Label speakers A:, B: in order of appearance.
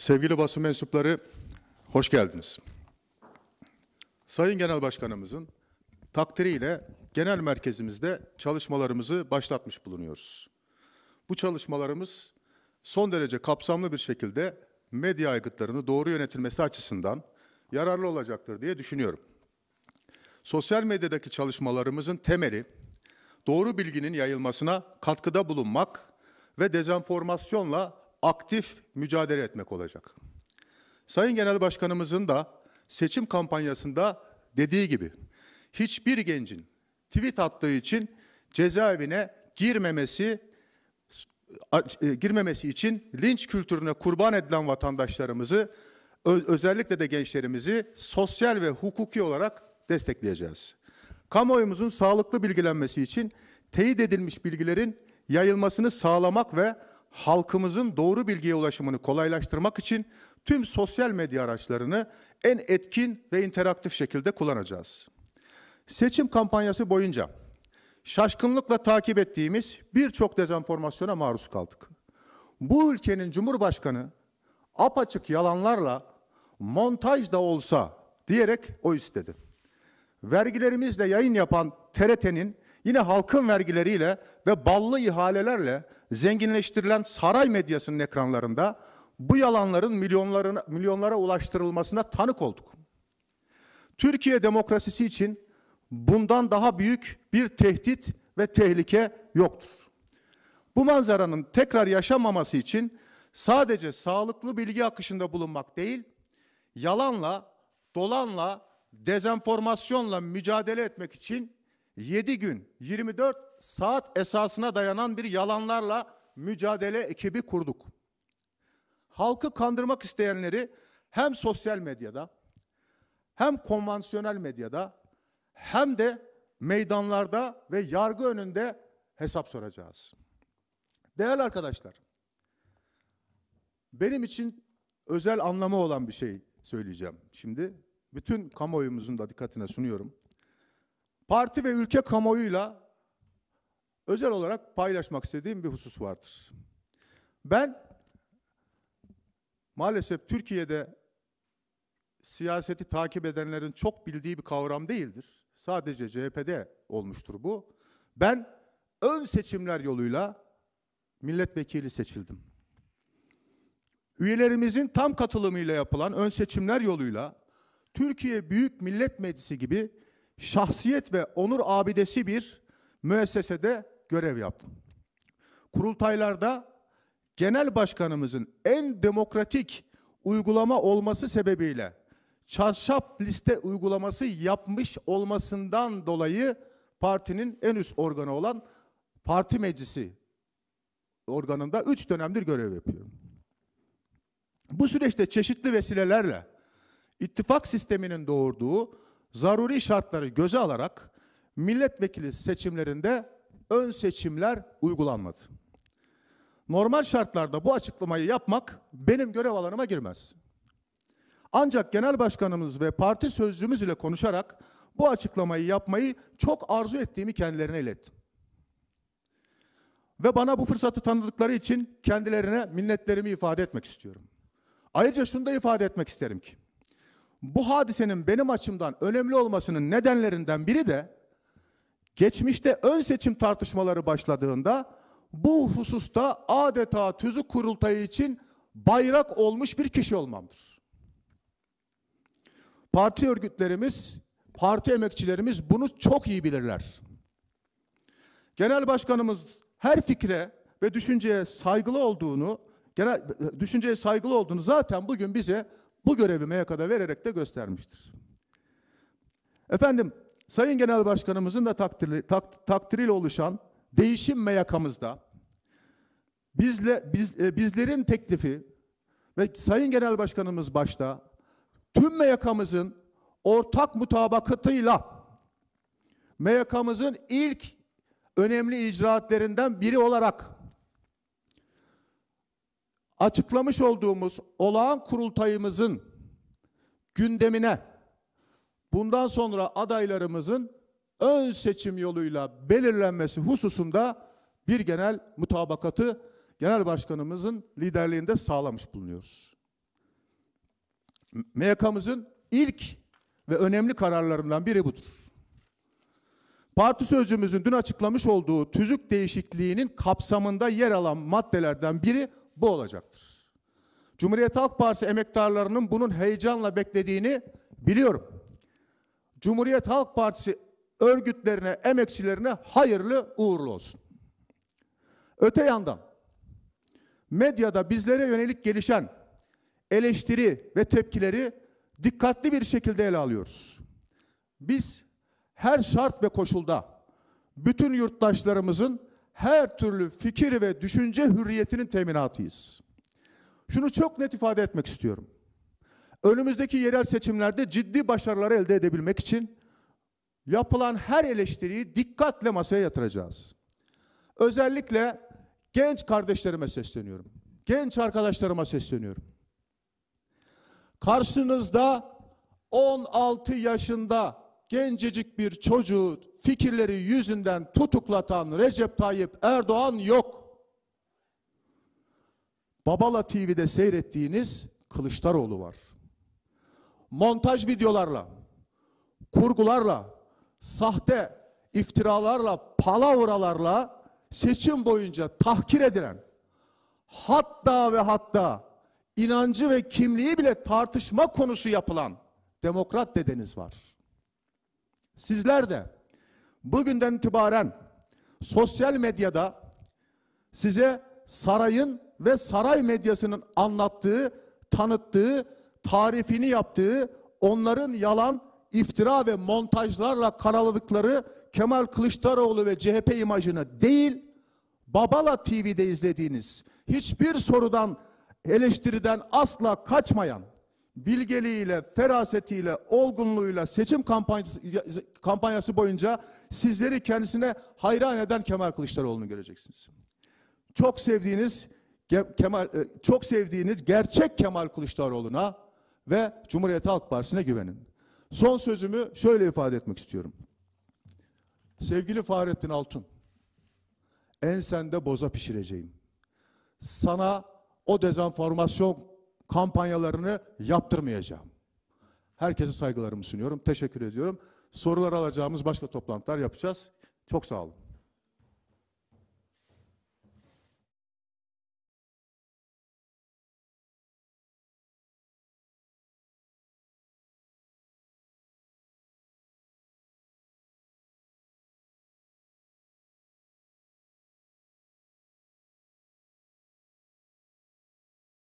A: Sevgili basın mensupları, hoş geldiniz. Sayın Genel Başkanımızın takdiriyle genel merkezimizde çalışmalarımızı başlatmış bulunuyoruz. Bu çalışmalarımız son derece kapsamlı bir şekilde medya aygıtlarını doğru yönetilmesi açısından yararlı olacaktır diye düşünüyorum. Sosyal medyadaki çalışmalarımızın temeli doğru bilginin yayılmasına katkıda bulunmak ve dezenformasyonla aktif mücadele etmek olacak. Sayın Genel Başkanımızın da seçim kampanyasında dediği gibi hiçbir gencin tweet attığı için cezaevine girmemesi e, girmemesi için linç kültürüne kurban edilen vatandaşlarımızı özellikle de gençlerimizi sosyal ve hukuki olarak destekleyeceğiz. Kamuoyumuzun sağlıklı bilgilenmesi için teyit edilmiş bilgilerin yayılmasını sağlamak ve halkımızın doğru bilgiye ulaşımını kolaylaştırmak için tüm sosyal medya araçlarını en etkin ve interaktif şekilde kullanacağız. Seçim kampanyası boyunca şaşkınlıkla takip ettiğimiz birçok dezenformasyona maruz kaldık. Bu ülkenin Cumhurbaşkanı apaçık yalanlarla montaj da olsa diyerek o istedi. Vergilerimizle yayın yapan TRT'nin yine halkın vergileriyle ve ballı ihalelerle zenginleştirilen saray medyasının ekranlarında bu yalanların milyonlarına, milyonlara ulaştırılmasına tanık olduk. Türkiye demokrasisi için bundan daha büyük bir tehdit ve tehlike yoktur. Bu manzaranın tekrar yaşanmaması için sadece sağlıklı bilgi akışında bulunmak değil, yalanla, dolanla, dezenformasyonla mücadele etmek için 7 gün 24 saat esasına dayanan bir yalanlarla mücadele ekibi kurduk. Halkı kandırmak isteyenleri hem sosyal medyada hem konvansiyonel medyada hem de meydanlarda ve yargı önünde hesap soracağız. Değerli arkadaşlar, benim için özel anlamı olan bir şey söyleyeceğim. Şimdi bütün kamuoyumuzun da dikkatine sunuyorum parti ve ülke kamuoyuyla özel olarak paylaşmak istediğim bir husus vardır. Ben maalesef Türkiye'de siyaseti takip edenlerin çok bildiği bir kavram değildir. Sadece CHP'de olmuştur bu. Ben ön seçimler yoluyla milletvekili seçildim. Üyelerimizin tam katılımıyla yapılan ön seçimler yoluyla Türkiye Büyük Millet Meclisi gibi şahsiyet ve onur abidesi bir müessesede görev yaptım. Kurultaylarda genel başkanımızın en demokratik uygulama olması sebebiyle çarşaf liste uygulaması yapmış olmasından dolayı partinin en üst organı olan parti meclisi organında üç dönemdir görev yapıyorum. Bu süreçte çeşitli vesilelerle ittifak sisteminin doğurduğu zaruri şartları göze alarak milletvekili seçimlerinde ön seçimler uygulanmadı. Normal şartlarda bu açıklamayı yapmak benim görev alanıma girmez. Ancak genel başkanımız ve parti sözcümüz ile konuşarak bu açıklamayı yapmayı çok arzu ettiğimi kendilerine ilettim. Ve bana bu fırsatı tanıdıkları için kendilerine minnetlerimi ifade etmek istiyorum. Ayrıca şunu da ifade etmek isterim ki, bu hadisenin benim açımdan önemli olmasının nedenlerinden biri de geçmişte ön seçim tartışmaları başladığında bu hususta adeta tüzük kurultayı için bayrak olmuş bir kişi olmamdır. Parti örgütlerimiz, parti emekçilerimiz bunu çok iyi bilirler. Genel başkanımız her fikre ve düşünceye saygılı olduğunu, genel düşünceye saygılı olduğunu zaten bugün bize bu görevi MYK'da vererek de göstermiştir. Efendim, Sayın Genel Başkanımızın da takdiri, tak, takdiriyle oluşan değişim MYK'mızda bizle, biz, e, bizlerin teklifi ve Sayın Genel Başkanımız başta tüm MYK'mızın ortak mutabakatıyla MYK'mızın ilk önemli icraatlerinden biri olarak açıklamış olduğumuz olağan kurultayımızın gündemine bundan sonra adaylarımızın ön seçim yoluyla belirlenmesi hususunda bir genel mutabakatı genel başkanımızın liderliğinde sağlamış bulunuyoruz. MYK'mızın ilk ve önemli kararlarından biri budur. Parti sözcümüzün dün açıklamış olduğu tüzük değişikliğinin kapsamında yer alan maddelerden biri bu olacaktır. Cumhuriyet Halk Partisi emektarlarının bunun heyecanla beklediğini biliyorum. Cumhuriyet Halk Partisi örgütlerine, emekçilerine hayırlı uğurlu olsun. Öte yandan medyada bizlere yönelik gelişen eleştiri ve tepkileri dikkatli bir şekilde ele alıyoruz. Biz her şart ve koşulda bütün yurttaşlarımızın her türlü fikir ve düşünce hürriyetinin teminatıyız. Şunu çok net ifade etmek istiyorum. Önümüzdeki yerel seçimlerde ciddi başarıları elde edebilmek için yapılan her eleştiriyi dikkatle masaya yatıracağız. Özellikle genç kardeşlerime sesleniyorum. Genç arkadaşlarıma sesleniyorum. Karşınızda 16 yaşında gencecik bir çocuğu fikirleri yüzünden tutuklatan Recep Tayyip Erdoğan yok. Babala TV'de seyrettiğiniz Kılıçdaroğlu var. Montaj videolarla, kurgularla, sahte iftiralarla, palavralarla seçim boyunca tahkir edilen hatta ve hatta inancı ve kimliği bile tartışma konusu yapılan demokrat dedeniz var. Sizler de bugünden itibaren sosyal medyada size sarayın ve saray medyasının anlattığı, tanıttığı, tarifini yaptığı, onların yalan, iftira ve montajlarla karaladıkları Kemal Kılıçdaroğlu ve CHP imajını değil, Babala TV'de izlediğiniz, hiçbir sorudan, eleştiriden asla kaçmayan, bilgeliğiyle, ferasetiyle, olgunluğuyla seçim kampanyası, kampanyası boyunca sizleri kendisine hayran eden Kemal Kılıçdaroğlu'nu göreceksiniz. Çok sevdiğiniz Kemal e, çok sevdiğiniz gerçek Kemal Kılıçdaroğlu'na ve Cumhuriyet Halk Partisi'ne güvenin. Son sözümü şöyle ifade etmek istiyorum. Sevgili Fahrettin Altun, ensende boza pişireceğim. Sana o dezenformasyon kampanyalarını yaptırmayacağım. Herkese saygılarımı sunuyorum. Teşekkür ediyorum. Sorular alacağımız başka toplantılar yapacağız. Çok sağ olun.